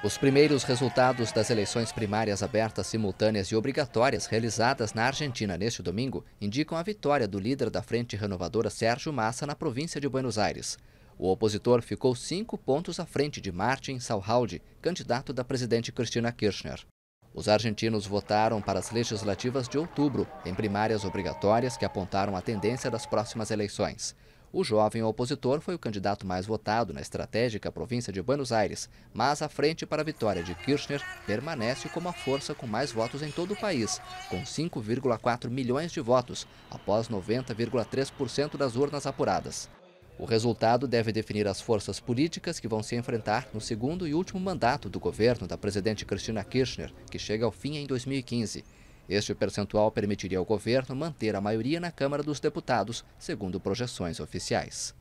Os primeiros resultados das eleições primárias abertas, simultâneas e obrigatórias realizadas na Argentina neste domingo indicam a vitória do líder da Frente Renovadora Sérgio Massa na província de Buenos Aires. O opositor ficou cinco pontos à frente de Martin Salhaldi, candidato da presidente Cristina Kirchner. Os argentinos votaram para as legislativas de outubro, em primárias obrigatórias que apontaram a tendência das próximas eleições. O jovem opositor foi o candidato mais votado na estratégica província de Buenos Aires, mas a frente para a vitória de Kirchner permanece como a força com mais votos em todo o país, com 5,4 milhões de votos, após 90,3% das urnas apuradas. O resultado deve definir as forças políticas que vão se enfrentar no segundo e último mandato do governo da presidente Cristina Kirchner, que chega ao fim em 2015. Este percentual permitiria ao governo manter a maioria na Câmara dos Deputados, segundo projeções oficiais.